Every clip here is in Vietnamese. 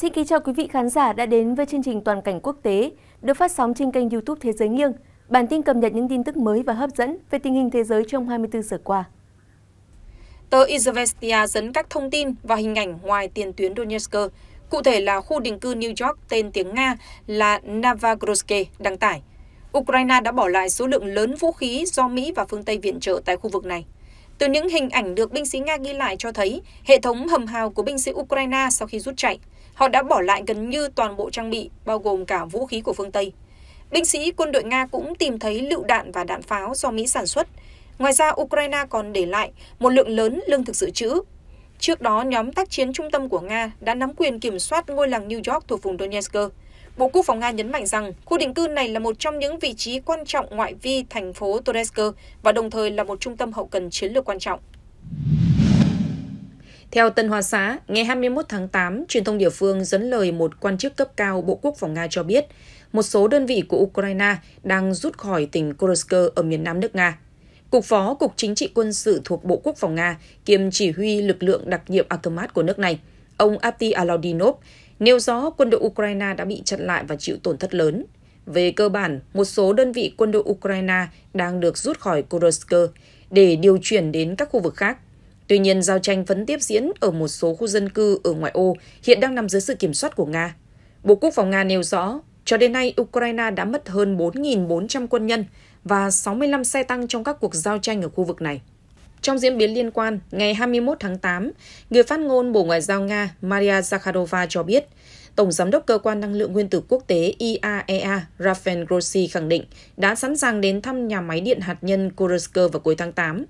Xin kính chào quý vị khán giả đã đến với chương trình Toàn cảnh quốc tế, được phát sóng trên kênh YouTube Thế giới nghiêng. Bản tin cập nhật những tin tức mới và hấp dẫn về tình hình thế giới trong 24 giờ qua. Tờ Izvestia dẫn các thông tin và hình ảnh ngoài tiền tuyến Donetsk, cụ thể là khu định cư New York tên tiếng Nga là Navagroske đăng tải. Ukraine đã bỏ lại số lượng lớn vũ khí do Mỹ và phương Tây viện trợ tại khu vực này. Từ những hình ảnh được binh sĩ Nga ghi lại cho thấy, hệ thống hầm hào của binh sĩ Ukraine sau khi rút chạy Họ đã bỏ lại gần như toàn bộ trang bị, bao gồm cả vũ khí của phương Tây. Binh sĩ quân đội Nga cũng tìm thấy lựu đạn và đạn pháo do Mỹ sản xuất. Ngoài ra, Ukraine còn để lại một lượng lớn lương thực dự trữ. Trước đó, nhóm tác chiến trung tâm của Nga đã nắm quyền kiểm soát ngôi làng New York thuộc vùng Donetsk. Bộ Quốc phòng Nga nhấn mạnh rằng khu định cư này là một trong những vị trí quan trọng ngoại vi thành phố Donetsk và đồng thời là một trung tâm hậu cần chiến lược quan trọng. Theo Tân Hoa Xã, ngày 21 tháng 8, truyền thông địa phương dẫn lời một quan chức cấp cao Bộ Quốc phòng Nga cho biết, một số đơn vị của Ukraine đang rút khỏi tỉnh Kursk ở miền nam nước Nga. Cục phó Cục Chính trị quân sự thuộc Bộ Quốc phòng Nga kiêm chỉ huy lực lượng đặc nhiệm Akamat của nước này, ông Apti Alaudinov, nêu rõ quân đội Ukraine đã bị chặn lại và chịu tổn thất lớn. Về cơ bản, một số đơn vị quân đội Ukraine đang được rút khỏi Kursk để điều chuyển đến các khu vực khác. Tuy nhiên, giao tranh vẫn tiếp diễn ở một số khu dân cư ở ngoại ô hiện đang nằm dưới sự kiểm soát của Nga. Bộ Quốc phòng Nga nêu rõ, cho đến nay, Ukraine đã mất hơn 4.400 quân nhân và 65 xe tăng trong các cuộc giao tranh ở khu vực này. Trong diễn biến liên quan, ngày 21 tháng 8, người phát ngôn Bộ Ngoại giao Nga Maria Zakharova cho biết, Tổng Giám đốc Cơ quan Năng lượng Nguyên tử Quốc tế IAEA e Rafael Grossi khẳng định đã sẵn sàng đến thăm nhà máy điện hạt nhân Kursk vào cuối tháng 8.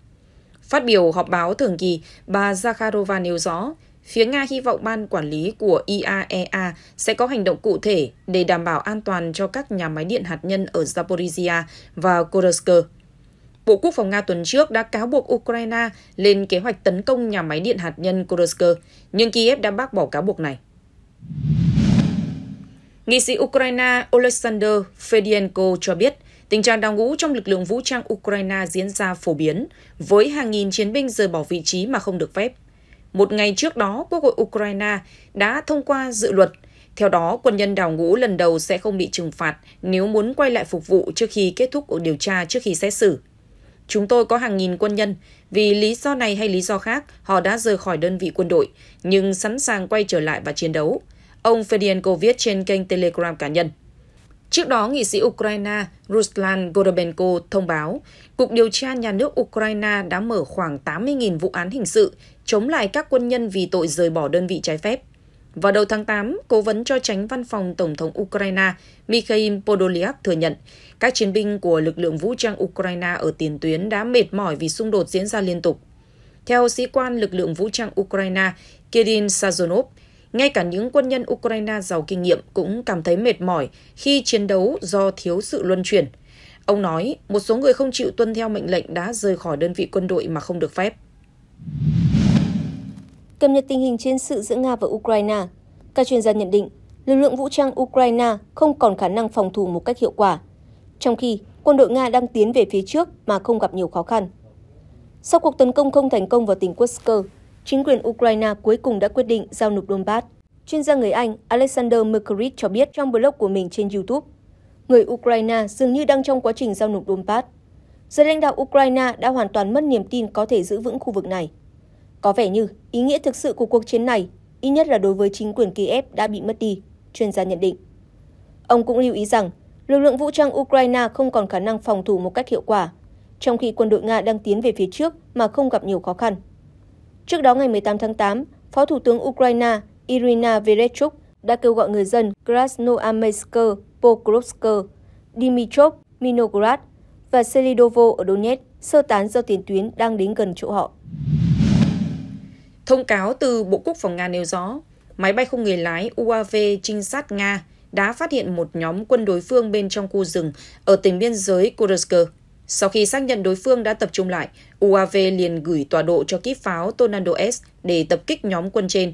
Phát biểu họp báo thường kỳ, bà Zakharova nêu rõ, phía Nga hy vọng ban quản lý của IAEA e sẽ có hành động cụ thể để đảm bảo an toàn cho các nhà máy điện hạt nhân ở Zaporizhia và Kursk. Bộ Quốc phòng Nga tuần trước đã cáo buộc Ukraine lên kế hoạch tấn công nhà máy điện hạt nhân Kursk, nhưng Kiev đã bác bỏ cáo buộc này. Nghị sĩ Ukraine Oleksandr Fedienko cho biết – Tình trạng đào ngũ trong lực lượng vũ trang Ukraine diễn ra phổ biến, với hàng nghìn chiến binh rời bỏ vị trí mà không được phép. Một ngày trước đó, Quốc hội Ukraine đã thông qua dự luật. Theo đó, quân nhân đào ngũ lần đầu sẽ không bị trừng phạt nếu muốn quay lại phục vụ trước khi kết thúc cuộc điều tra trước khi xét xử. Chúng tôi có hàng nghìn quân nhân, vì lý do này hay lý do khác, họ đã rời khỏi đơn vị quân đội, nhưng sẵn sàng quay trở lại và chiến đấu. Ông Fedienko viết trên kênh Telegram cá nhân. Trước đó, nghị sĩ Ukraine Ruslan Gorobenko thông báo, Cục điều tra nhà nước Ukraine đã mở khoảng 80.000 vụ án hình sự chống lại các quân nhân vì tội rời bỏ đơn vị trái phép. Vào đầu tháng 8, cố vấn cho tránh văn phòng Tổng thống Ukraine Mikhail Podolyak thừa nhận các chiến binh của lực lượng vũ trang Ukraine ở tiền tuyến đã mệt mỏi vì xung đột diễn ra liên tục. Theo sĩ quan lực lượng vũ trang Ukraine Kirin Sazonov, ngay cả những quân nhân Ukraine giàu kinh nghiệm cũng cảm thấy mệt mỏi khi chiến đấu do thiếu sự luân chuyển. Ông nói, một số người không chịu tuân theo mệnh lệnh đã rời khỏi đơn vị quân đội mà không được phép. Cập nhật tình hình chiến sự giữa Nga và Ukraine, các chuyên gia nhận định lực lượng vũ trang Ukraine không còn khả năng phòng thủ một cách hiệu quả, trong khi quân đội Nga đang tiến về phía trước mà không gặp nhiều khó khăn. Sau cuộc tấn công không thành công vào tỉnh Kursk, chính quyền Ukraine cuối cùng đã quyết định giao nộp Donbass. Chuyên gia người Anh Alexander Mercury cho biết trong blog của mình trên YouTube, người Ukraine dường như đang trong quá trình giao nộp Donbass. Giới lãnh đạo Ukraine đã hoàn toàn mất niềm tin có thể giữ vững khu vực này. Có vẻ như ý nghĩa thực sự của cuộc chiến này, ít nhất là đối với chính quyền Kiev đã bị mất đi, chuyên gia nhận định. Ông cũng lưu ý rằng lực lượng vũ trang Ukraine không còn khả năng phòng thủ một cách hiệu quả, trong khi quân đội Nga đang tiến về phía trước mà không gặp nhiều khó khăn. Trước đó ngày 18 tháng 8, Phó Thủ tướng Ukraine Irina Vereshchuk đã kêu gọi người dân Krasnoarmeysk, Pokrovsk, Dimitrov, Minograd và Selidovo ở Donetsk sơ tán do tiền tuyến đang đến gần chỗ họ. Thông cáo từ Bộ Quốc phòng Nga nêu rõ, máy bay không người lái UAV trinh sát Nga đã phát hiện một nhóm quân đối phương bên trong khu rừng ở tỉnh biên giới Kursk. Sau khi xác nhận đối phương đã tập trung lại, UAV liền gửi tọa độ cho kíp pháo Tornado S để tập kích nhóm quân trên.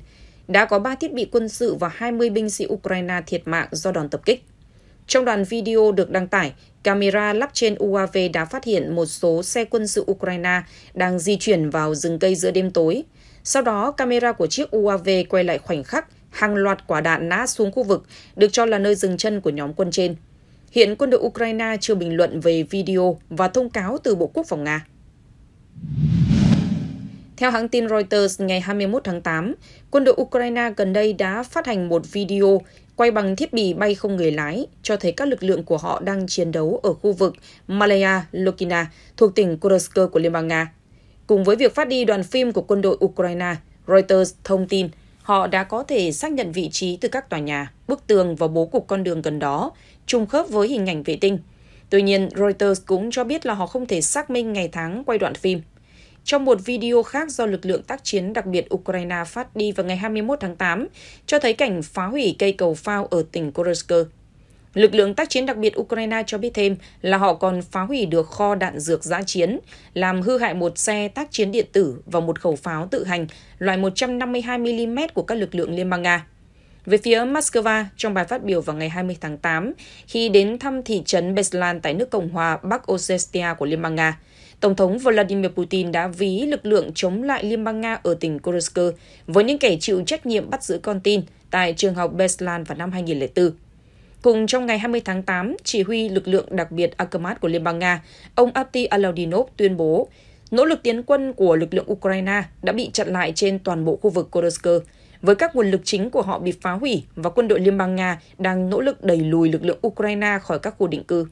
Đã có 3 thiết bị quân sự và 20 binh sĩ Ukraine thiệt mạng do đòn tập kích. Trong đoạn video được đăng tải, camera lắp trên UAV đã phát hiện một số xe quân sự Ukraine đang di chuyển vào rừng cây giữa đêm tối. Sau đó, camera của chiếc UAV quay lại khoảnh khắc hàng loạt quả đạn nã xuống khu vực được cho là nơi dừng chân của nhóm quân trên. Hiện quân đội Ukraine chưa bình luận về video và thông cáo từ Bộ Quốc phòng Nga. Theo hãng tin Reuters, ngày 21 tháng 8, quân đội Ukraine gần đây đã phát hành một video quay bằng thiết bị bay không người lái, cho thấy các lực lượng của họ đang chiến đấu ở khu vực Malaya Lokina thuộc tỉnh Kursk của Liên bang Nga. Cùng với việc phát đi đoàn phim của quân đội Ukraine, Reuters thông tin họ đã có thể xác nhận vị trí từ các tòa nhà, bức tường và bố cục con đường gần đó trùng khớp với hình ảnh vệ tinh. Tuy nhiên, Reuters cũng cho biết là họ không thể xác minh ngày tháng quay đoạn phim. Trong một video khác do lực lượng tác chiến đặc biệt Ukraine phát đi vào ngày 21 tháng 8, cho thấy cảnh phá hủy cây cầu phao ở tỉnh Kursk. Lực lượng tác chiến đặc biệt Ukraine cho biết thêm là họ còn phá hủy được kho đạn dược giã chiến, làm hư hại một xe tác chiến điện tử và một khẩu pháo tự hành loại 152mm của các lực lượng Liên bang Nga. Về phía Moscow, trong bài phát biểu vào ngày 20 tháng 8, khi đến thăm thị trấn Beslan tại nước Cộng hòa Bắc Ossetia của Liên bang Nga, Tổng thống Vladimir Putin đã ví lực lượng chống lại Liên bang Nga ở tỉnh Kursk với những kẻ chịu trách nhiệm bắt giữ con tin tại trường học Beslan vào năm 2004. Cùng trong ngày 20 tháng 8, chỉ huy lực lượng đặc biệt Akamat của Liên bang Nga, ông Ati Alaudinov tuyên bố nỗ lực tiến quân của lực lượng Ukraine đã bị chặn lại trên toàn bộ khu vực Kursk với các nguồn lực chính của họ bị phá hủy và quân đội Liên bang Nga đang nỗ lực đẩy lùi lực lượng Ukraine khỏi các khu định cư.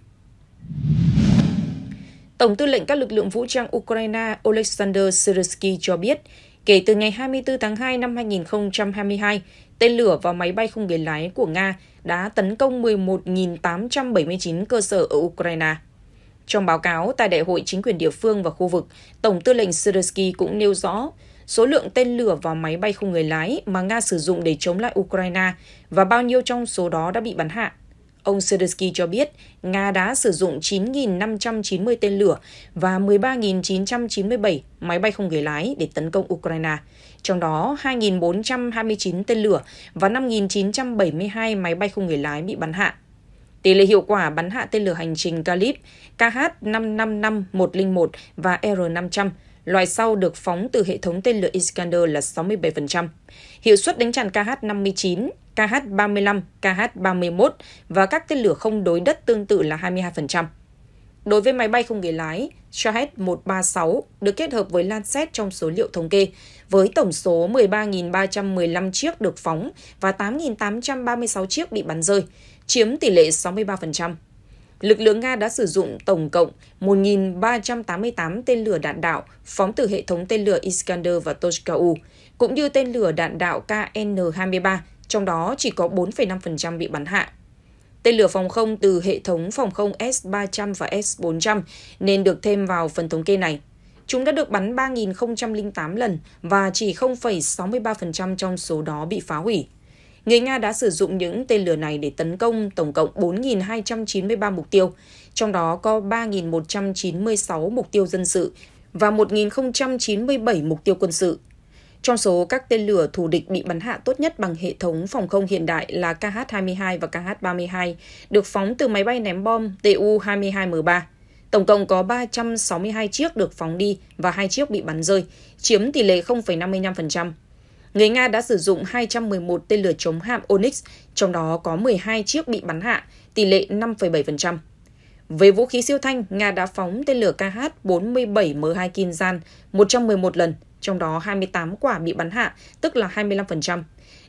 Tổng tư lệnh các lực lượng vũ trang Ukraine Oleksandr Syrski cho biết, kể từ ngày 24 tháng 2 năm 2022, tên lửa và máy bay không người lái của Nga đã tấn công 11.879 cơ sở ở Ukraine. Trong báo cáo tại đại hội chính quyền địa phương và khu vực, Tổng tư lệnh Syrski cũng nêu rõ số lượng tên lửa và máy bay không người lái mà Nga sử dụng để chống lại Ukraine và bao nhiêu trong số đó đã bị bắn hạ. Ông Zelensky cho biết Nga đã sử dụng 9.590 tên lửa và 13.997 máy bay không người lái để tấn công Ukraine, trong đó 2.429 tên lửa và 5.972 máy bay không người lái bị bắn hạ. Tỷ lệ hiệu quả bắn hạ tên lửa hành trình Galip KH-555-101 và R-500 Loài sau được phóng từ hệ thống tên lửa Iskander là 67%. Hiệu suất đánh chặn KH-59, KH-35, KH-31 và các tên lửa không đối đất tương tự là 22%. Đối với máy bay không người lái, Shahed 136 được kết hợp với Lancet trong số liệu thống kê, với tổng số 13.315 chiếc được phóng và 8.836 chiếc bị bắn rơi, chiếm tỷ lệ 63% lực lượng Nga đã sử dụng tổng cộng 1.388 tên lửa đạn đạo phóng từ hệ thống tên lửa Iskander và Toshkau, cũng như tên lửa đạn đạo KN-23, trong đó chỉ có 4,5% bị bắn hạ. Tên lửa phòng không từ hệ thống phòng không S-300 và S-400 nên được thêm vào phần thống kê này. Chúng đã được bắn 3.008 lần và chỉ 0,63% trong số đó bị phá hủy người Nga đã sử dụng những tên lửa này để tấn công tổng cộng 4.293 mục tiêu, trong đó có 3.196 mục tiêu dân sự và 1.097 mục tiêu quân sự. Trong số các tên lửa thù địch bị bắn hạ tốt nhất bằng hệ thống phòng không hiện đại là KH-22 và KH-32, được phóng từ máy bay ném bom Tu-22M3. Tổng cộng có 362 chiếc được phóng đi và 2 chiếc bị bắn rơi, chiếm tỷ lệ 0,55% người Nga đã sử dụng 211 tên lửa chống hạm Onyx, trong đó có 12 chiếc bị bắn hạ, tỷ lệ 5,7%. Về vũ khí siêu thanh, Nga đã phóng tên lửa KH-47M2 Kinzhan 111 lần, trong đó 28 quả bị bắn hạ, tức là 25%.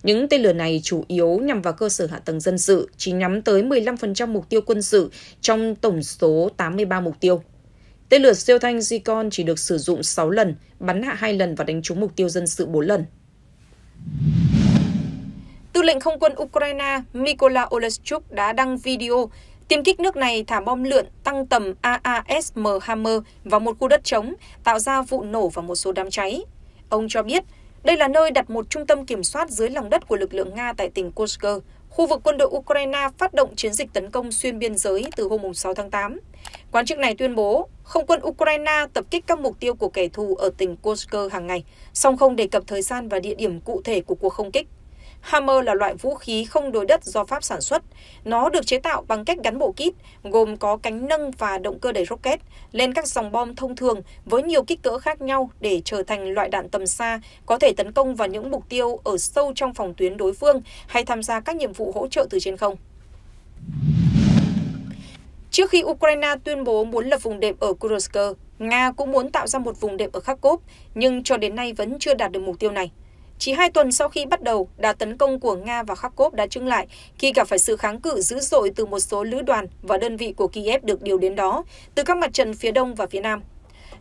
Những tên lửa này chủ yếu nhằm vào cơ sở hạ tầng dân sự, chỉ nhắm tới 15% mục tiêu quân sự trong tổng số 83 mục tiêu. Tên lửa siêu thanh Zikon chỉ được sử dụng 6 lần, bắn hạ 2 lần và đánh trúng mục tiêu dân sự 4 lần. Tư lệnh không quân Ukraine Mykola Oleschuk đã đăng video tiêm kích nước này thả bom lượn tăng tầm AASM Hammer vào một khu đất trống, tạo ra vụ nổ và một số đám cháy. Ông cho biết đây là nơi đặt một trung tâm kiểm soát dưới lòng đất của lực lượng Nga tại tỉnh Kursk, khu vực quân đội Ukraine phát động chiến dịch tấn công xuyên biên giới từ hôm 6 tháng 8. Quan chức này tuyên bố không quân Ukraine tập kích các mục tiêu của kẻ thù ở tỉnh Kursk hàng ngày, song không đề cập thời gian và địa điểm cụ thể của cuộc không kích. Hammer là loại vũ khí không đối đất do Pháp sản xuất. Nó được chế tạo bằng cách gắn bộ kit, gồm có cánh nâng và động cơ đẩy rocket, lên các dòng bom thông thường với nhiều kích cỡ khác nhau để trở thành loại đạn tầm xa, có thể tấn công vào những mục tiêu ở sâu trong phòng tuyến đối phương hay tham gia các nhiệm vụ hỗ trợ từ trên không. Trước khi Ukraine tuyên bố muốn lập vùng đệm ở Kursk, Nga cũng muốn tạo ra một vùng đệm ở Kharkov, nhưng cho đến nay vẫn chưa đạt được mục tiêu này. Chỉ hai tuần sau khi bắt đầu, đà tấn công của Nga và Kharkov đã trưng lại khi gặp phải sự kháng cự dữ dội từ một số lữ đoàn và đơn vị của Kiev được điều đến đó từ các mặt trận phía đông và phía nam.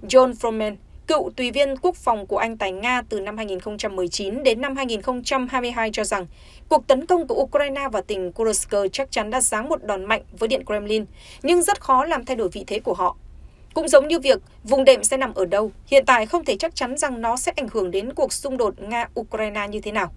John Froman, cựu tùy viên quốc phòng của Anh tại Nga từ năm 2019 đến năm 2022 cho rằng cuộc tấn công của Ukraine vào tỉnh Kursk chắc chắn đã giáng một đòn mạnh với Điện Kremlin, nhưng rất khó làm thay đổi vị thế của họ. Cũng giống như việc vùng đệm sẽ nằm ở đâu, hiện tại không thể chắc chắn rằng nó sẽ ảnh hưởng đến cuộc xung đột Nga-Ukraine như thế nào.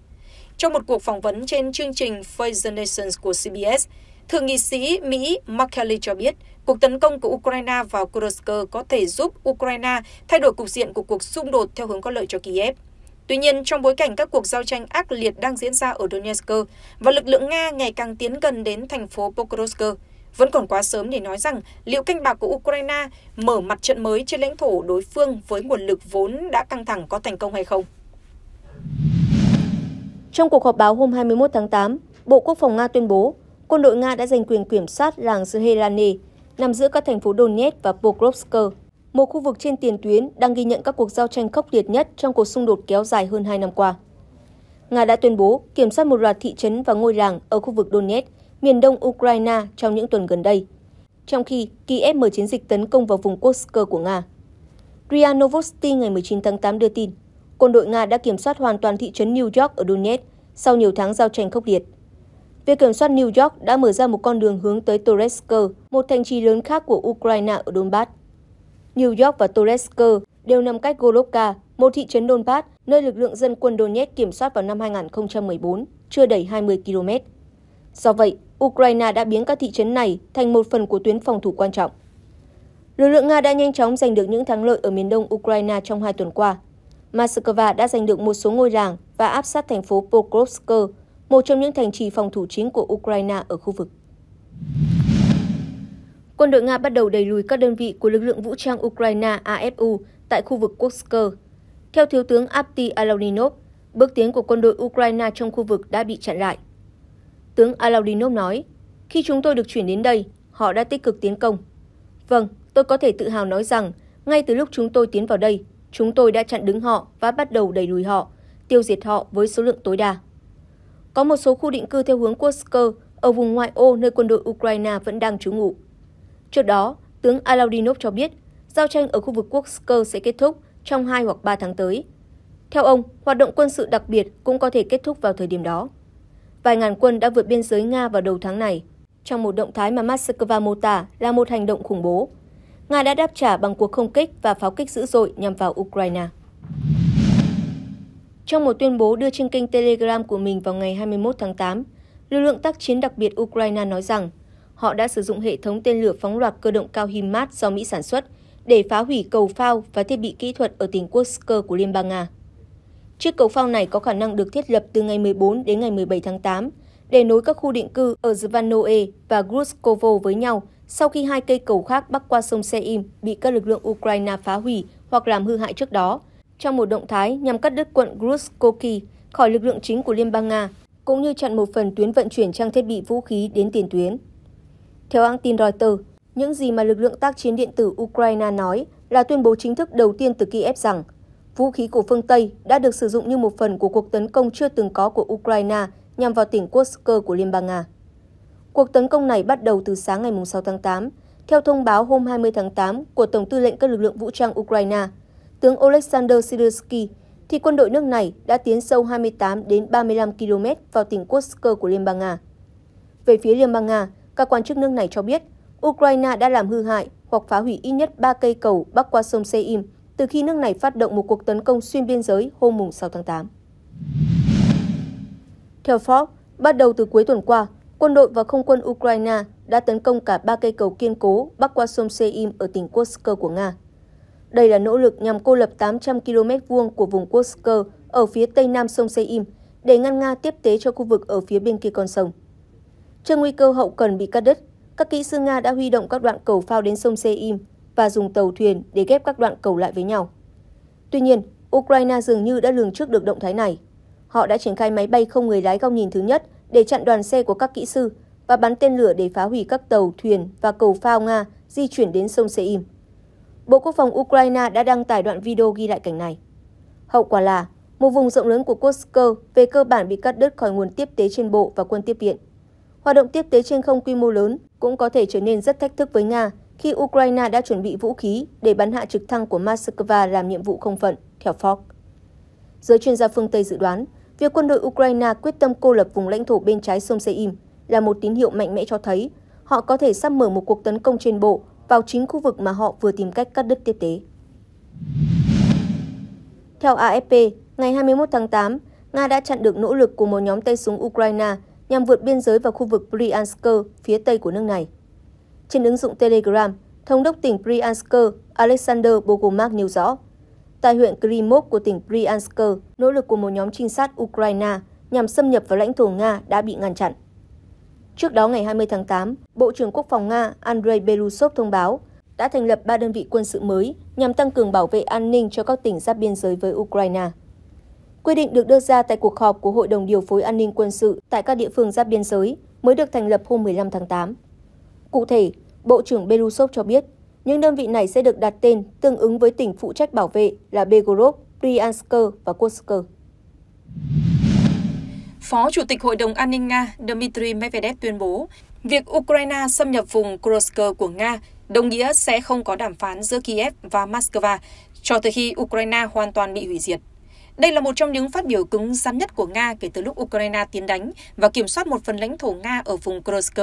Trong một cuộc phỏng vấn trên chương trình Face Nations của CBS, Thượng nghị sĩ Mỹ Mark Kelly cho biết cuộc tấn công của Ukraine vào Kursk có thể giúp Ukraine thay đổi cục diện của cuộc xung đột theo hướng có lợi cho Kiev. Tuy nhiên, trong bối cảnh các cuộc giao tranh ác liệt đang diễn ra ở Donetsk và lực lượng Nga ngày càng tiến gần đến thành phố Pokrovsk, vẫn còn quá sớm để nói rằng liệu canh bạc của Ukraine mở mặt trận mới trên lãnh thổ đối phương với nguồn lực vốn đã căng thẳng có thành công hay không. Trong cuộc họp báo hôm 21 tháng 8, Bộ Quốc phòng Nga tuyên bố quân đội Nga đã giành quyền kiểm soát làng Zhelany, nằm giữa các thành phố Donetsk và Pokrovsk, một khu vực trên tiền tuyến đang ghi nhận các cuộc giao tranh khốc liệt nhất trong cuộc xung đột kéo dài hơn 2 năm qua. Nga đã tuyên bố kiểm soát một loạt thị trấn và ngôi làng ở khu vực Donetsk miền đông Ukraine trong những tuần gần đây, trong khi Kiev mở chiến dịch tấn công vào vùng Kursk của Nga. RIA Novosti ngày 19 tháng 8 đưa tin, quân đội Nga đã kiểm soát hoàn toàn thị trấn New York ở Donetsk sau nhiều tháng giao tranh khốc liệt. Việc kiểm soát New York đã mở ra một con đường hướng tới Toretsk, một thành trì lớn khác của Ukraine ở Donbass. New York và Toretsk đều nằm cách Golovka, một thị trấn Donbass, nơi lực lượng dân quân Donetsk kiểm soát vào năm 2014, chưa đầy 20 km. Do vậy, Ukraine đã biến các thị trấn này thành một phần của tuyến phòng thủ quan trọng. Lực lượng Nga đã nhanh chóng giành được những thắng lợi ở miền đông Ukraine trong hai tuần qua. Moscow đã giành được một số ngôi làng và áp sát thành phố Pokrovsk, một trong những thành trì phòng thủ chính của Ukraine ở khu vực. Quân đội Nga bắt đầu đẩy lùi các đơn vị của lực lượng vũ trang Ukraine (AFU) tại khu vực Kursk. Theo Thiếu tướng Apti Alaninov, bước tiến của quân đội Ukraine trong khu vực đã bị chặn lại. Tướng Alaudinov nói, khi chúng tôi được chuyển đến đây, họ đã tích cực tiến công. Vâng, tôi có thể tự hào nói rằng, ngay từ lúc chúng tôi tiến vào đây, chúng tôi đã chặn đứng họ và bắt đầu đẩy lùi họ, tiêu diệt họ với số lượng tối đa. Có một số khu định cư theo hướng Kursk ở vùng ngoại ô nơi quân đội Ukraine vẫn đang trú ngụ. Trước đó, tướng Alaudinov cho biết, giao tranh ở khu vực Kursk sẽ kết thúc trong 2 hoặc 3 tháng tới. Theo ông, hoạt động quân sự đặc biệt cũng có thể kết thúc vào thời điểm đó vài ngàn quân đã vượt biên giới Nga vào đầu tháng này, trong một động thái mà Moscow mô tả là một hành động khủng bố. Nga đã đáp trả bằng cuộc không kích và pháo kích dữ dội nhằm vào Ukraine. Trong một tuyên bố đưa trên kênh Telegram của mình vào ngày 21 tháng 8, lực lượng tác chiến đặc biệt Ukraine nói rằng họ đã sử dụng hệ thống tên lửa phóng loạt cơ động cao HIMARS do Mỹ sản xuất để phá hủy cầu phao và thiết bị kỹ thuật ở tỉnh Kursk của Liên bang Nga. Chiếc cầu phao này có khả năng được thiết lập từ ngày 14 đến ngày 17 tháng 8 để nối các khu định cư ở Zvanoe và Gruskovo với nhau sau khi hai cây cầu khác bắc qua sông Seim bị các lực lượng Ukraine phá hủy hoặc làm hư hại trước đó, trong một động thái nhằm cắt đứt quận Gruskoki khỏi lực lượng chính của Liên bang Nga, cũng như chặn một phần tuyến vận chuyển trang thiết bị vũ khí đến tiền tuyến. Theo hãng tin Reuters, những gì mà lực lượng tác chiến điện tử Ukraine nói là tuyên bố chính thức đầu tiên từ Kiev rằng – Vũ khí của phương Tây đã được sử dụng như một phần của cuộc tấn công chưa từng có của Ukraine nhằm vào tỉnh Kursk của Liên bang Nga. Cuộc tấn công này bắt đầu từ sáng ngày 6 tháng 8, theo thông báo hôm 20 tháng 8 của Tổng tư lệnh các lực lượng vũ trang Ukraine, tướng Oleksandr Sidorsky, thì quân đội nước này đã tiến sâu 28 đến 35 km vào tỉnh Kursk của Liên bang Nga. Về phía Liên bang Nga, các quan chức nước này cho biết Ukraine đã làm hư hại hoặc phá hủy ít nhất 3 cây cầu bắc qua sông Seim từ khi nước này phát động một cuộc tấn công xuyên biên giới hôm 6 tháng 8. Theo Fox, bắt đầu từ cuối tuần qua, quân đội và không quân Ukraine đã tấn công cả ba cây cầu kiên cố bắc qua sông Seim ở tỉnh Kursk của Nga. Đây là nỗ lực nhằm cô lập 800 km vuông của vùng Kursk ở phía tây nam sông Seim để ngăn Nga tiếp tế cho khu vực ở phía bên kia con sông. Trước nguy cơ hậu cần bị cắt đứt, các kỹ sư Nga đã huy động các đoạn cầu phao đến sông Seim và dùng tàu thuyền để ghép các đoạn cầu lại với nhau. Tuy nhiên, Ukraine dường như đã lường trước được động thái này. Họ đã triển khai máy bay không người lái góc nhìn thứ nhất để chặn đoàn xe của các kỹ sư và bắn tên lửa để phá hủy các tàu, thuyền và cầu phao Nga di chuyển đến sông Seim. Bộ Quốc phòng Ukraine đã đăng tải đoạn video ghi lại cảnh này. Hậu quả là một vùng rộng lớn của Kursk về cơ bản bị cắt đứt khỏi nguồn tiếp tế trên bộ và quân tiếp viện. Hoạt động tiếp tế trên không quy mô lớn cũng có thể trở nên rất thách thức với Nga khi Ukraine đã chuẩn bị vũ khí để bắn hạ trực thăng của Moscow làm nhiệm vụ không phận, theo Fox. Giới chuyên gia phương Tây dự đoán, việc quân đội Ukraine quyết tâm cô lập vùng lãnh thổ bên trái sông Seim là một tín hiệu mạnh mẽ cho thấy họ có thể sắp mở một cuộc tấn công trên bộ vào chính khu vực mà họ vừa tìm cách cắt đứt tiếp tế. Theo AFP, ngày 21 tháng 8, Nga đã chặn được nỗ lực của một nhóm tay súng Ukraine nhằm vượt biên giới vào khu vực Bryansk phía tây của nước này. Trên ứng dụng Telegram, Thống đốc tỉnh Bryansk Alexander Bogomak nêu rõ, tại huyện Krymov của tỉnh Bryansk, nỗ lực của một nhóm trinh sát Ukraine nhằm xâm nhập vào lãnh thổ Nga đã bị ngăn chặn. Trước đó ngày 20 tháng 8, Bộ trưởng Quốc phòng Nga Andrei Belousov thông báo đã thành lập 3 đơn vị quân sự mới nhằm tăng cường bảo vệ an ninh cho các tỉnh giáp biên giới với Ukraine. Quy định được đưa ra tại cuộc họp của Hội đồng Điều phối An ninh Quân sự tại các địa phương giáp biên giới mới được thành lập hôm 15 tháng 8. Cụ thể, Bộ trưởng Belousov cho biết, những đơn vị này sẽ được đặt tên tương ứng với tỉnh phụ trách bảo vệ là Begorod, Bryansk và Kursk. Phó Chủ tịch Hội đồng An ninh Nga Dmitry Medvedev tuyên bố, việc Ukraine xâm nhập vùng Kursk của Nga đồng nghĩa sẽ không có đàm phán giữa Kiev và Moscow cho tới khi Ukraine hoàn toàn bị hủy diệt. Đây là một trong những phát biểu cứng rắn nhất của Nga kể từ lúc Ukraine tiến đánh và kiểm soát một phần lãnh thổ Nga ở vùng Kursk.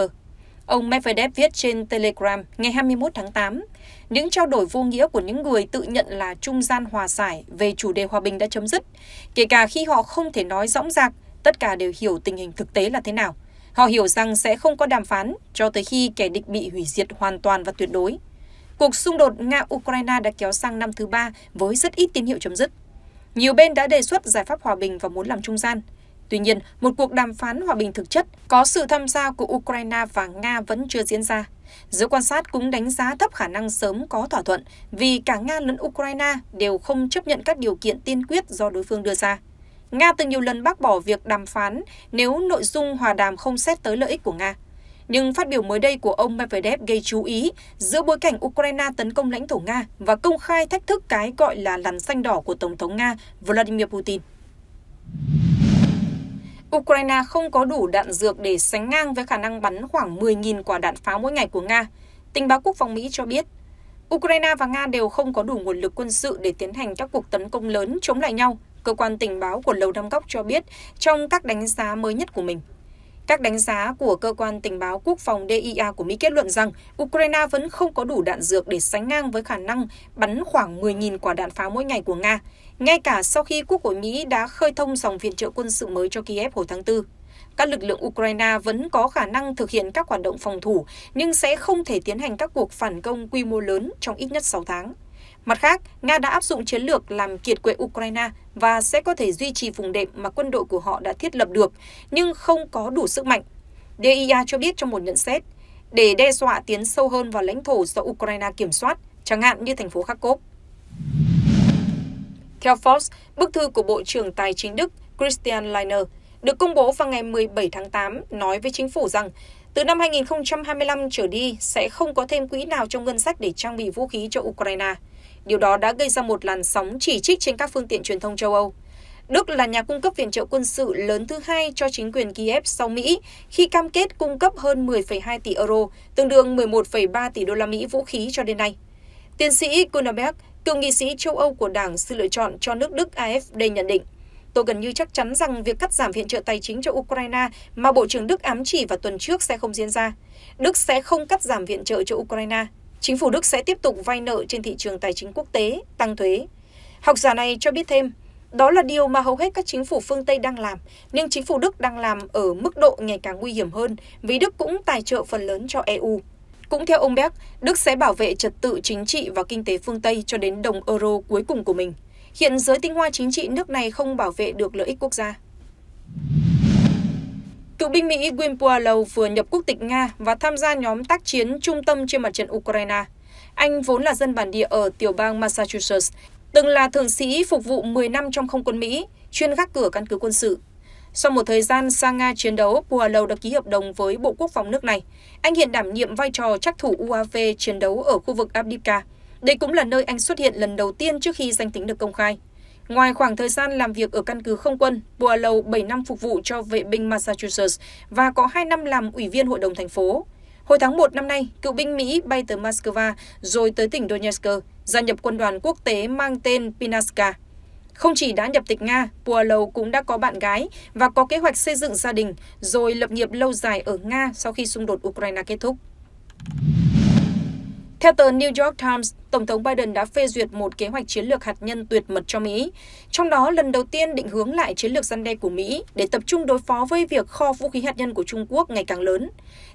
Ông Medvedev viết trên Telegram ngày 21 tháng 8, những trao đổi vô nghĩa của những người tự nhận là trung gian hòa giải về chủ đề hòa bình đã chấm dứt, kể cả khi họ không thể nói rõ ràng, tất cả đều hiểu tình hình thực tế là thế nào. Họ hiểu rằng sẽ không có đàm phán cho tới khi kẻ địch bị hủy diệt hoàn toàn và tuyệt đối. Cuộc xung đột Nga-Ukraine đã kéo sang năm thứ ba với rất ít tín hiệu chấm dứt. Nhiều bên đã đề xuất giải pháp hòa bình và muốn làm trung gian. Tuy nhiên, một cuộc đàm phán hòa bình thực chất có sự tham gia của Ukraine và Nga vẫn chưa diễn ra. Giới quan sát cũng đánh giá thấp khả năng sớm có thỏa thuận vì cả Nga lẫn Ukraine đều không chấp nhận các điều kiện tiên quyết do đối phương đưa ra. Nga từng nhiều lần bác bỏ việc đàm phán nếu nội dung hòa đàm không xét tới lợi ích của Nga. Nhưng phát biểu mới đây của ông Medvedev gây chú ý giữa bối cảnh Ukraine tấn công lãnh thổ Nga và công khai thách thức cái gọi là làn xanh đỏ của Tổng thống Nga Vladimir Putin. Ukraine không có đủ đạn dược để sánh ngang với khả năng bắn khoảng 10.000 quả đạn pháo mỗi ngày của Nga, tình báo quốc phòng Mỹ cho biết. Ukraine và Nga đều không có đủ nguồn lực quân sự để tiến hành các cuộc tấn công lớn chống lại nhau, cơ quan tình báo của Lầu Năm Góc cho biết trong các đánh giá mới nhất của mình. Các đánh giá của cơ quan tình báo quốc phòng DIA của Mỹ kết luận rằng Ukraine vẫn không có đủ đạn dược để sánh ngang với khả năng bắn khoảng 10.000 quả đạn pháo mỗi ngày của Nga, ngay cả sau khi Quốc hội Mỹ đã khơi thông dòng viện trợ quân sự mới cho Kiev hồi tháng 4. Các lực lượng Ukraine vẫn có khả năng thực hiện các hoạt động phòng thủ, nhưng sẽ không thể tiến hành các cuộc phản công quy mô lớn trong ít nhất 6 tháng. Mặt khác, Nga đã áp dụng chiến lược làm kiệt quệ Ukraine và sẽ có thể duy trì vùng đệm mà quân đội của họ đã thiết lập được, nhưng không có đủ sức mạnh. DIA cho biết trong một nhận xét, để đe dọa tiến sâu hơn vào lãnh thổ do Ukraine kiểm soát, chẳng hạn như thành phố Kharkov. Theo Forbes, bức thư của Bộ trưởng Tài chính Đức Christian Lindner được công bố vào ngày 17 tháng 8 nói với chính phủ rằng từ năm 2025 trở đi sẽ không có thêm quỹ nào trong ngân sách để trang bị vũ khí cho Ukraine. Điều đó đã gây ra một làn sóng chỉ trích trên các phương tiện truyền thông châu Âu. Đức là nhà cung cấp viện trợ quân sự lớn thứ hai cho chính quyền Kiev sau Mỹ khi cam kết cung cấp hơn 10,2 tỷ euro, tương đương 11,3 tỷ đô la Mỹ vũ khí cho đến nay. Tiến sĩ Gunnarberg, Cựu nghị sĩ châu Âu của đảng sự lựa chọn cho nước Đức AFD nhận định, Tôi gần như chắc chắn rằng việc cắt giảm viện trợ tài chính cho Ukraine mà Bộ trưởng Đức ám chỉ vào tuần trước sẽ không diễn ra. Đức sẽ không cắt giảm viện trợ cho Ukraine. Chính phủ Đức sẽ tiếp tục vay nợ trên thị trường tài chính quốc tế, tăng thuế. Học giả này cho biết thêm, đó là điều mà hầu hết các chính phủ phương Tây đang làm, nhưng chính phủ Đức đang làm ở mức độ ngày càng nguy hiểm hơn vì Đức cũng tài trợ phần lớn cho EU. Cũng theo ông Beck, Đức sẽ bảo vệ trật tự chính trị và kinh tế phương Tây cho đến đồng euro cuối cùng của mình. Hiện giới tinh hoa chính trị nước này không bảo vệ được lợi ích quốc gia. Cựu binh Mỹ Gwynpoalow vừa nhập quốc tịch Nga và tham gia nhóm tác chiến trung tâm trên mặt trận Ukraine. Anh vốn là dân bản địa ở tiểu bang Massachusetts, từng là thượng sĩ phục vụ 10 năm trong không quân Mỹ, chuyên gác cửa căn cứ quân sự. Sau một thời gian sang Nga chiến đấu, Pualo đã ký hợp đồng với Bộ Quốc phòng nước này. Anh hiện đảm nhiệm vai trò trắc thủ UAV chiến đấu ở khu vực Abdivka. Đây cũng là nơi anh xuất hiện lần đầu tiên trước khi danh tính được công khai. Ngoài khoảng thời gian làm việc ở căn cứ không quân, Bualo 7 năm phục vụ cho vệ binh Massachusetts và có 2 năm làm ủy viên hội đồng thành phố. Hồi tháng 1 năm nay, cựu binh Mỹ bay từ Moscow rồi tới tỉnh Donetsk, gia nhập quân đoàn quốc tế mang tên Pinaska. Không chỉ đã nhập tịch Nga, Pualo cũng đã có bạn gái và có kế hoạch xây dựng gia đình, rồi lập nghiệp lâu dài ở Nga sau khi xung đột Ukraine kết thúc. Theo tờ New York Times, Tổng thống Biden đã phê duyệt một kế hoạch chiến lược hạt nhân tuyệt mật cho Mỹ, trong đó lần đầu tiên định hướng lại chiến lược gian đe của Mỹ để tập trung đối phó với việc kho vũ khí hạt nhân của Trung Quốc ngày càng lớn.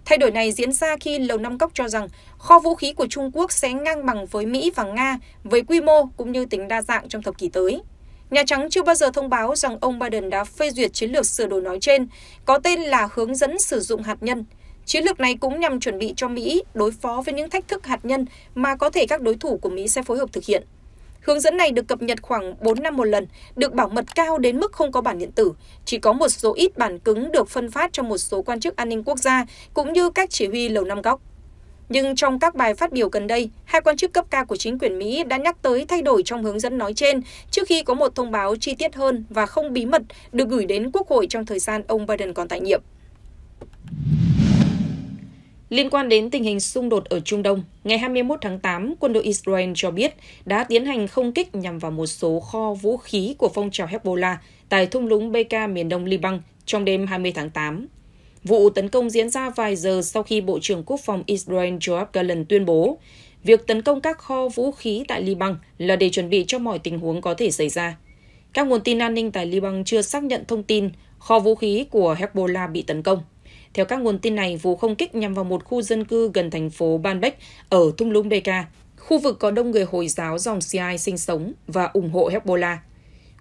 Thay đổi này diễn ra khi Lầu Năm Góc cho rằng kho vũ khí của Trung Quốc sẽ ngang bằng với Mỹ và Nga với quy mô cũng như tính đa dạng trong thập kỷ tới. Nhà Trắng chưa bao giờ thông báo rằng ông Biden đã phê duyệt chiến lược sửa đổi nói trên, có tên là hướng dẫn sử dụng hạt nhân. Chiến lược này cũng nhằm chuẩn bị cho Mỹ đối phó với những thách thức hạt nhân mà có thể các đối thủ của Mỹ sẽ phối hợp thực hiện. Hướng dẫn này được cập nhật khoảng 4 năm một lần, được bảo mật cao đến mức không có bản điện tử, chỉ có một số ít bản cứng được phân phát cho một số quan chức an ninh quốc gia cũng như các chỉ huy lầu năm góc nhưng trong các bài phát biểu gần đây, hai quan chức cấp cao của chính quyền Mỹ đã nhắc tới thay đổi trong hướng dẫn nói trên trước khi có một thông báo chi tiết hơn và không bí mật được gửi đến Quốc hội trong thời gian ông Biden còn tại nhiệm. Liên quan đến tình hình xung đột ở Trung Đông, ngày 21 tháng 8, quân đội Israel cho biết đã tiến hành không kích nhằm vào một số kho vũ khí của phong trào Hezbollah tại thung lũng Bekaa miền đông Liban trong đêm 20 tháng 8. Vụ tấn công diễn ra vài giờ sau khi Bộ trưởng Quốc phòng Israel Joab Gallant tuyên bố việc tấn công các kho vũ khí tại Liban là để chuẩn bị cho mọi tình huống có thể xảy ra. Các nguồn tin an ninh tại Liban chưa xác nhận thông tin kho vũ khí của Hezbollah bị tấn công. Theo các nguồn tin này, vụ không kích nhằm vào một khu dân cư gần thành phố Banbek ở Thung lũng Deka, khu vực có đông người Hồi giáo dòng Shia sinh sống và ủng hộ Hezbollah.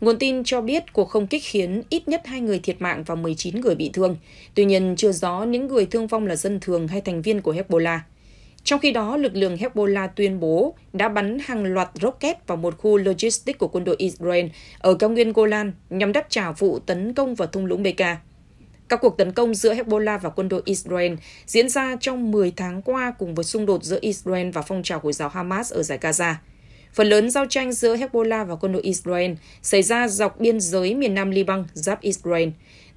Nguồn tin cho biết cuộc không kích khiến ít nhất hai người thiệt mạng và 19 người bị thương. Tuy nhiên, chưa rõ những người thương vong là dân thường hay thành viên của Hezbollah. Trong khi đó, lực lượng Hezbollah tuyên bố đã bắn hàng loạt rocket vào một khu logistics của quân đội Israel ở cao nguyên Golan nhằm đáp trả vụ tấn công vào thung lũng Bekaa. Các cuộc tấn công giữa Hezbollah và quân đội Israel diễn ra trong 10 tháng qua cùng với xung đột giữa Israel và phong trào Hồi giáo Hamas ở giải Gaza. Phần lớn giao tranh giữa Hezbollah và quân đội Israel xảy ra dọc biên giới miền nam Liban giáp Israel.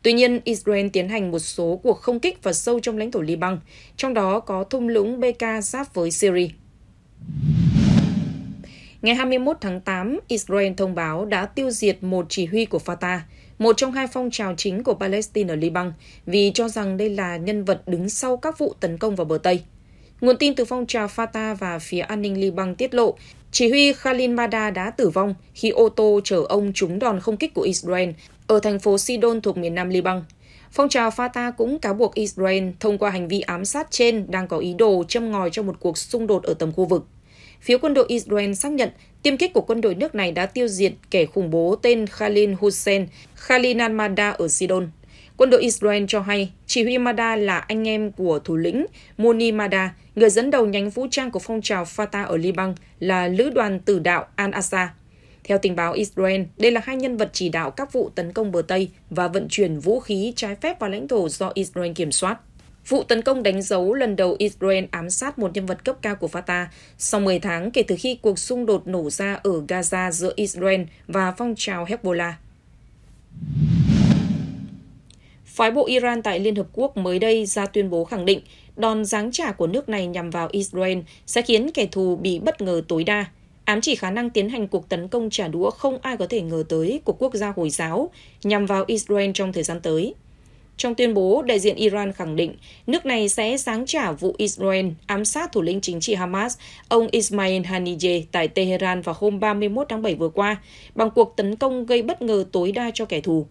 Tuy nhiên, Israel tiến hành một số cuộc không kích vào sâu trong lãnh thổ Liban, trong đó có thung lũng BK giáp với Syria. Ngày 21 tháng 8, Israel thông báo đã tiêu diệt một chỉ huy của Fatah, một trong hai phong trào chính của Palestine ở Liban, vì cho rằng đây là nhân vật đứng sau các vụ tấn công vào bờ Tây. Nguồn tin từ phong trào Fatah và phía an ninh Liban tiết lộ chỉ huy Khalil Mada đã tử vong khi ô tô chở ông trúng đòn không kích của Israel ở thành phố Sidon thuộc miền Nam Liban. Phong trào Fatah cũng cáo buộc Israel thông qua hành vi ám sát trên đang có ý đồ châm ngòi cho một cuộc xung đột ở tầm khu vực. Phía quân đội Israel xác nhận tiêm kích của quân đội nước này đã tiêu diệt kẻ khủng bố tên Khalil Hussein, Khalil al-Mada ở Sidon. Quân đội Israel cho hay chỉ huy Mada là anh em của thủ lĩnh Muni Mada, Người dẫn đầu nhánh vũ trang của phong trào Fatah ở Liban là lữ đoàn tử đạo Al-Assa. Theo tình báo Israel, đây là hai nhân vật chỉ đạo các vụ tấn công bờ Tây và vận chuyển vũ khí trái phép vào lãnh thổ do Israel kiểm soát. Vụ tấn công đánh dấu lần đầu Israel ám sát một nhân vật cấp cao của Fatah sau 10 tháng kể từ khi cuộc xung đột nổ ra ở Gaza giữa Israel và phong trào Hezbollah. Phái bộ Iran tại Liên Hợp Quốc mới đây ra tuyên bố khẳng định đòn giáng trả của nước này nhằm vào Israel sẽ khiến kẻ thù bị bất ngờ tối đa, ám chỉ khả năng tiến hành cuộc tấn công trả đũa không ai có thể ngờ tới của quốc gia Hồi giáo nhằm vào Israel trong thời gian tới. Trong tuyên bố, đại diện Iran khẳng định nước này sẽ giáng trả vụ Israel ám sát thủ lĩnh chính trị Hamas, ông Ismail Haniyeh tại Tehran vào hôm 31 tháng 7 vừa qua bằng cuộc tấn công gây bất ngờ tối đa cho kẻ thù.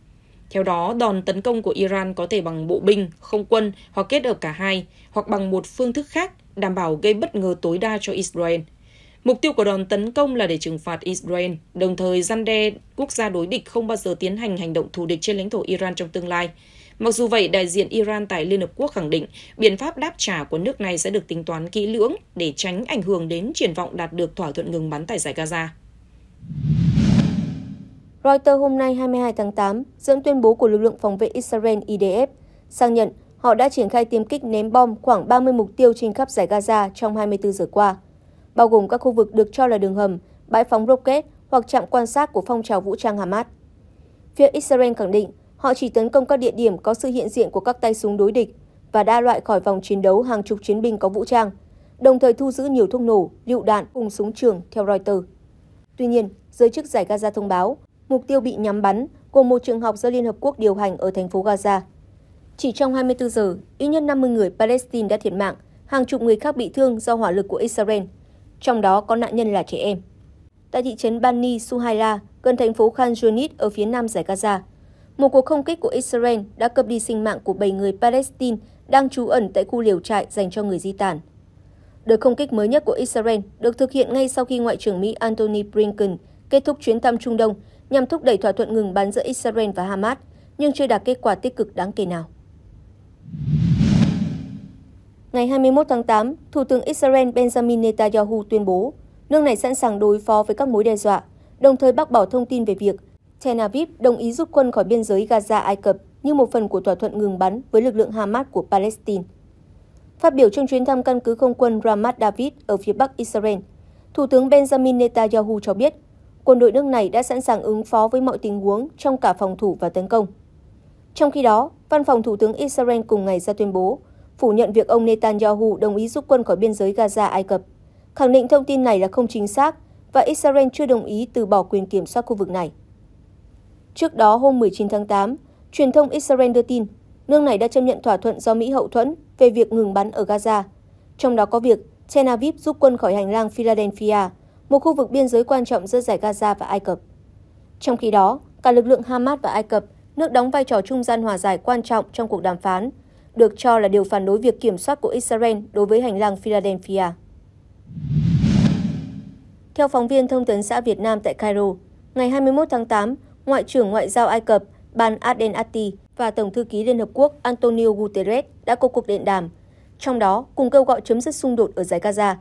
Theo đó, đòn tấn công của Iran có thể bằng bộ binh, không quân hoặc kết hợp cả hai, hoặc bằng một phương thức khác đảm bảo gây bất ngờ tối đa cho Israel. Mục tiêu của đòn tấn công là để trừng phạt Israel, đồng thời gian đe quốc gia đối địch không bao giờ tiến hành hành động thù địch trên lãnh thổ Iran trong tương lai. Mặc dù vậy, đại diện Iran tại Liên Hợp Quốc khẳng định biện pháp đáp trả của nước này sẽ được tính toán kỹ lưỡng để tránh ảnh hưởng đến triển vọng đạt được thỏa thuận ngừng bắn tại giải Gaza. Reuters hôm nay 22 tháng 8 dẫn tuyên bố của lực lượng phòng vệ Israel IDF sang nhận họ đã triển khai tiêm kích ném bom khoảng 30 mục tiêu trên khắp giải Gaza trong 24 giờ qua, bao gồm các khu vực được cho là đường hầm, bãi phóng rocket hoặc trạm quan sát của phong trào vũ trang Hamas. Phía Israel khẳng định họ chỉ tấn công các địa điểm có sự hiện diện của các tay súng đối địch và đa loại khỏi vòng chiến đấu hàng chục chiến binh có vũ trang, đồng thời thu giữ nhiều thuốc nổ, lựu đạn cùng súng trường, theo Reuters. Tuy nhiên, giới chức giải Gaza thông báo mục tiêu bị nhắm bắn gồm một trường học do Liên Hợp Quốc điều hành ở thành phố Gaza. Chỉ trong 24 giờ, ít nhất 50 người Palestine đã thiệt mạng, hàng chục người khác bị thương do hỏa lực của Israel, trong đó có nạn nhân là trẻ em. Tại thị trấn Bani Suhaila, gần thành phố Khan Yunis ở phía nam giải Gaza, một cuộc không kích của Israel đã cướp đi sinh mạng của 7 người Palestine đang trú ẩn tại khu liều trại dành cho người di tản. Đợt không kích mới nhất của Israel được thực hiện ngay sau khi Ngoại trưởng Mỹ Antony Blinken kết thúc chuyến thăm Trung Đông nhằm thúc đẩy thỏa thuận ngừng bắn giữa Israel và Hamas, nhưng chưa đạt kết quả tích cực đáng kể nào. Ngày 21 tháng 8, Thủ tướng Israel Benjamin Netanyahu tuyên bố nước này sẵn sàng đối phó với các mối đe dọa, đồng thời bác bỏ thông tin về việc Tel Aviv đồng ý rút quân khỏi biên giới Gaza-Ai Cập như một phần của thỏa thuận ngừng bắn với lực lượng Hamas của Palestine. Phát biểu trong chuyến thăm căn cứ không quân Ramat David ở phía bắc Israel, Thủ tướng Benjamin Netanyahu cho biết quân đội nước này đã sẵn sàng ứng phó với mọi tình huống trong cả phòng thủ và tấn công. Trong khi đó, văn phòng thủ tướng Israel cùng ngày ra tuyên bố phủ nhận việc ông Netanyahu đồng ý rút quân khỏi biên giới Gaza Ai Cập, khẳng định thông tin này là không chính xác và Israel chưa đồng ý từ bỏ quyền kiểm soát khu vực này. Trước đó hôm 19 tháng 8, truyền thông Israel đưa tin nước này đã chấp nhận thỏa thuận do Mỹ hậu thuẫn về việc ngừng bắn ở Gaza, trong đó có việc Tel Aviv rút quân khỏi hành lang Philadelphia một khu vực biên giới quan trọng giữa giải Gaza và Ai Cập. Trong khi đó, cả lực lượng Hamas và Ai Cập, nước đóng vai trò trung gian hòa giải quan trọng trong cuộc đàm phán, được cho là điều phản đối việc kiểm soát của Israel đối với hành lang Philadelphia. Theo phóng viên thông tấn xã Việt Nam tại Cairo, ngày 21 tháng 8, Ngoại trưởng Ngoại giao Ai Cập Ban Aden Atti và Tổng thư ký Liên Hợp Quốc Antonio Guterres đã có cuộc điện đàm, trong đó cùng kêu gọi chấm dứt xung đột ở giải Gaza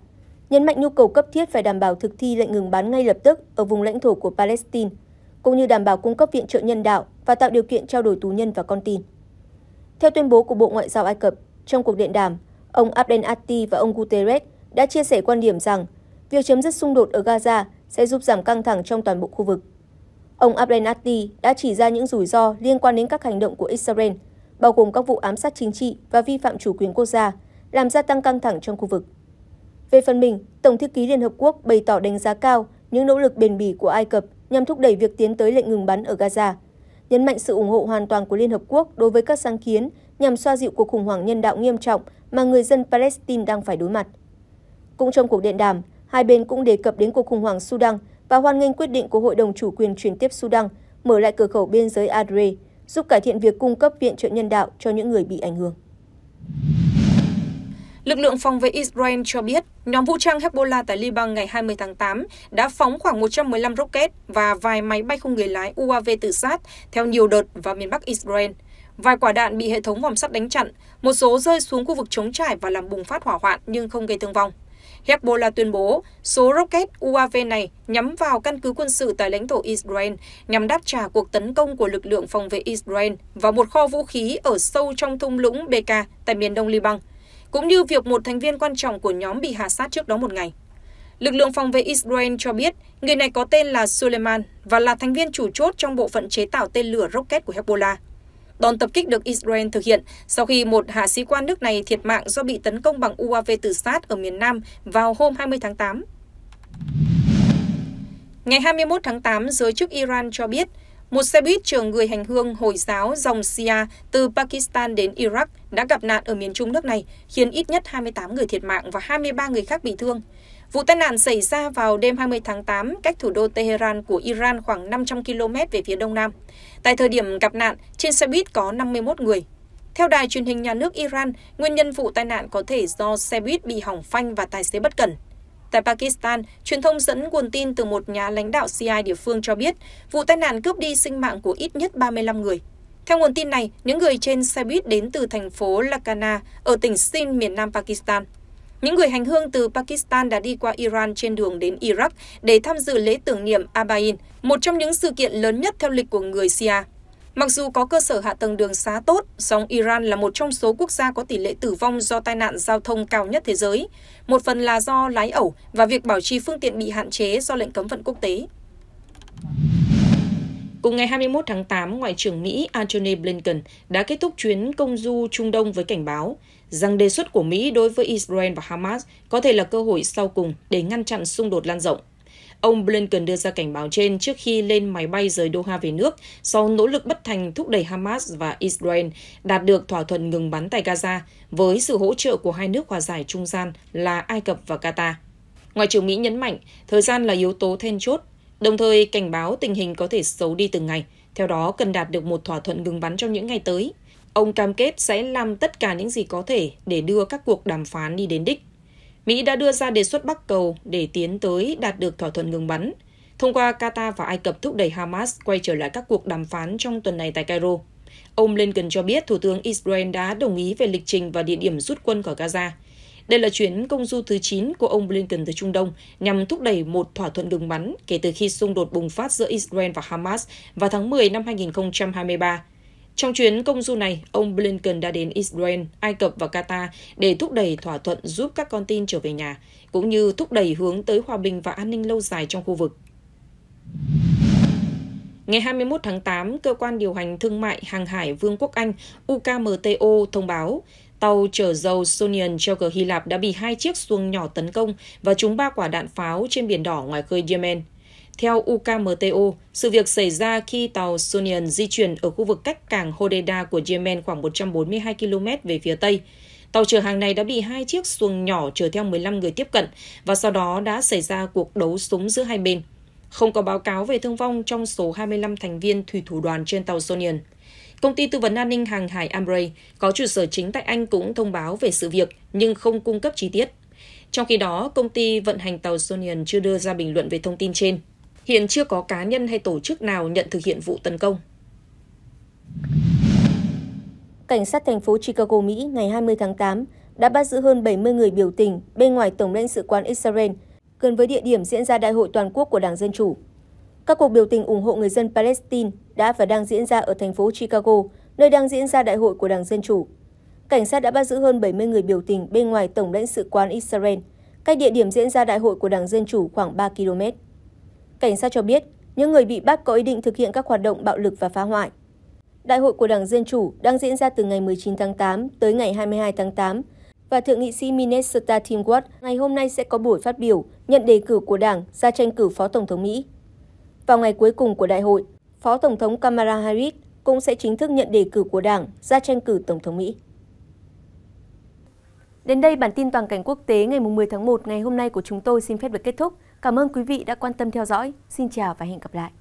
nhấn mạnh nhu cầu cấp thiết phải đảm bảo thực thi lệnh ngừng bắn ngay lập tức ở vùng lãnh thổ của Palestine, cũng như đảm bảo cung cấp viện trợ nhân đạo và tạo điều kiện trao đổi tù nhân và con tin. Theo tuyên bố của Bộ Ngoại giao Ai Cập, trong cuộc điện đàm, ông Abdel Atti và ông Guterres đã chia sẻ quan điểm rằng việc chấm dứt xung đột ở Gaza sẽ giúp giảm căng thẳng trong toàn bộ khu vực. Ông Abdel Atti đã chỉ ra những rủi ro liên quan đến các hành động của Israel, bao gồm các vụ ám sát chính trị và vi phạm chủ quyền quốc gia, làm gia tăng căng thẳng trong khu vực. Về phần mình, Tổng thư ký Liên Hợp Quốc bày tỏ đánh giá cao những nỗ lực bền bỉ của Ai Cập nhằm thúc đẩy việc tiến tới lệnh ngừng bắn ở Gaza, nhấn mạnh sự ủng hộ hoàn toàn của Liên Hợp Quốc đối với các sáng kiến nhằm xoa dịu cuộc khủng hoảng nhân đạo nghiêm trọng mà người dân Palestine đang phải đối mặt. Cũng trong cuộc điện đàm, hai bên cũng đề cập đến cuộc khủng hoảng Sudan và hoan nghênh quyết định của Hội đồng Chủ quyền chuyển tiếp Sudan mở lại cửa khẩu biên giới Adre, giúp cải thiện việc cung cấp viện trợ nhân đạo cho những người bị ảnh hưởng. Lực lượng phòng vệ Israel cho biết nhóm vũ trang Hezbollah tại Liban ngày 20 tháng 8 đã phóng khoảng 115 rocket và vài máy bay không người lái UAV tự sát theo nhiều đợt vào miền Bắc Israel. Vài quả đạn bị hệ thống vòng sắt đánh chặn, một số rơi xuống khu vực chống trải và làm bùng phát hỏa hoạn nhưng không gây thương vong. Hezbollah tuyên bố số rocket UAV này nhắm vào căn cứ quân sự tại lãnh thổ Israel nhằm đáp trả cuộc tấn công của lực lượng phòng vệ Israel vào một kho vũ khí ở sâu trong thung lũng Bekaa tại miền đông Liban cũng như việc một thành viên quan trọng của nhóm bị hạ sát trước đó một ngày. Lực lượng phòng vệ Israel cho biết người này có tên là Suleiman và là thành viên chủ chốt trong bộ phận chế tạo tên lửa rocket của Hezbollah. Đòn tập kích được Israel thực hiện sau khi một hạ sĩ quan nước này thiệt mạng do bị tấn công bằng UAV tự sát ở miền Nam vào hôm 20 tháng 8. Ngày 21 tháng 8, giới chức Iran cho biết một xe buýt chở người hành hương Hồi giáo dòng Shia từ Pakistan đến Iraq đã gặp nạn ở miền Trung nước này, khiến ít nhất 28 người thiệt mạng và 23 người khác bị thương. Vụ tai nạn xảy ra vào đêm 20 tháng 8 cách thủ đô Tehran của Iran khoảng 500 km về phía đông nam. Tại thời điểm gặp nạn, trên xe buýt có 51 người. Theo đài truyền hình nhà nước Iran, nguyên nhân vụ tai nạn có thể do xe buýt bị hỏng phanh và tài xế bất cẩn. Tại Pakistan, truyền thông dẫn nguồn tin từ một nhà lãnh đạo CIA địa phương cho biết vụ tai nạn cướp đi sinh mạng của ít nhất 35 người. Theo nguồn tin này, những người trên xe buýt đến từ thành phố Lakana ở tỉnh Sindh, miền nam Pakistan. Những người hành hương từ Pakistan đã đi qua Iran trên đường đến Iraq để tham dự lễ tưởng niệm Abain, một trong những sự kiện lớn nhất theo lịch của người Shia. Mặc dù có cơ sở hạ tầng đường xá tốt, song Iran là một trong số quốc gia có tỷ lệ tử vong do tai nạn giao thông cao nhất thế giới, một phần là do lái ẩu và việc bảo trì phương tiện bị hạn chế do lệnh cấm vận quốc tế. Cùng ngày 21 tháng 8, Ngoại trưởng Mỹ Antony Blinken đã kết thúc chuyến công du Trung Đông với cảnh báo rằng đề xuất của Mỹ đối với Israel và Hamas có thể là cơ hội sau cùng để ngăn chặn xung đột lan rộng. Ông Blinken đưa ra cảnh báo trên trước khi lên máy bay rời Doha về nước sau nỗ lực bất thành thúc đẩy Hamas và Israel đạt được thỏa thuận ngừng bắn tại Gaza với sự hỗ trợ của hai nước hòa giải trung gian là Ai Cập và Qatar. Ngoại trưởng Mỹ nhấn mạnh, thời gian là yếu tố then chốt đồng thời cảnh báo tình hình có thể xấu đi từng ngày, theo đó cần đạt được một thỏa thuận ngừng bắn trong những ngày tới. Ông cam kết sẽ làm tất cả những gì có thể để đưa các cuộc đàm phán đi đến đích. Mỹ đã đưa ra đề xuất Bắc Cầu để tiến tới đạt được thỏa thuận ngừng bắn, thông qua Qatar và Ai Cập thúc đẩy Hamas quay trở lại các cuộc đàm phán trong tuần này tại Cairo. Ông Lincoln cho biết Thủ tướng Israel đã đồng ý về lịch trình và địa điểm rút quân khỏi Gaza, đây là chuyến công du thứ 9 của ông Blinken tới Trung Đông nhằm thúc đẩy một thỏa thuận ngừng bắn kể từ khi xung đột bùng phát giữa Israel và Hamas vào tháng 10 năm 2023. Trong chuyến công du này, ông Blinken đã đến Israel, Ai Cập và Qatar để thúc đẩy thỏa thuận giúp các con tin trở về nhà, cũng như thúc đẩy hướng tới hòa bình và an ninh lâu dài trong khu vực. Ngày 21 tháng 8, Cơ quan Điều hành Thương mại Hàng hải Vương quốc Anh UKMTO thông báo Tàu chở dầu Sonian treo cờ Hy Lạp đã bị hai chiếc xuồng nhỏ tấn công và trúng ba quả đạn pháo trên biển đỏ ngoài khơi Yemen. Theo UKMTO, sự việc xảy ra khi tàu Sonian di chuyển ở khu vực cách cảng Hodeidah của Yemen khoảng 142 km về phía Tây. Tàu chở hàng này đã bị hai chiếc xuồng nhỏ chở theo 15 người tiếp cận và sau đó đã xảy ra cuộc đấu súng giữa hai bên. Không có báo cáo về thương vong trong số 25 thành viên thủy thủ đoàn trên tàu Sonian. Công ty tư vấn an ninh hàng hải Amray có trụ sở chính tại Anh cũng thông báo về sự việc nhưng không cung cấp chi tiết. Trong khi đó, công ty vận hành tàu Sonian chưa đưa ra bình luận về thông tin trên. Hiện chưa có cá nhân hay tổ chức nào nhận thực hiện vụ tấn công. Cảnh sát thành phố Chicago, Mỹ ngày 20 tháng 8 đã bắt giữ hơn 70 người biểu tình bên ngoài Tổng lãnh sự quán Israel, gần với địa điểm diễn ra Đại hội Toàn quốc của Đảng Dân Chủ. Các cuộc biểu tình ủng hộ người dân Palestine đã và đang diễn ra ở thành phố Chicago, nơi đang diễn ra đại hội của Đảng Dân Chủ. Cảnh sát đã bắt giữ hơn 70 người biểu tình bên ngoài Tổng lãnh sự quán Israel, cách địa điểm diễn ra đại hội của Đảng Dân Chủ khoảng 3 km. Cảnh sát cho biết, những người bị bắt có ý định thực hiện các hoạt động bạo lực và phá hoại. Đại hội của Đảng Dân Chủ đang diễn ra từ ngày 19 tháng 8 tới ngày 22 tháng 8, và Thượng nghị sĩ Minnesota Tim Watt ngày hôm nay sẽ có buổi phát biểu nhận đề cử của Đảng ra tranh cử Phó Tổng thống Mỹ. Vào ngày cuối cùng của đại hội, Phó Tổng thống Kamala Harris cũng sẽ chính thức nhận đề cử của Đảng ra tranh cử Tổng thống Mỹ. Đến đây bản tin toàn cảnh quốc tế ngày 10 tháng 1 ngày hôm nay của chúng tôi xin phép được kết thúc. Cảm ơn quý vị đã quan tâm theo dõi. Xin chào và hẹn gặp lại.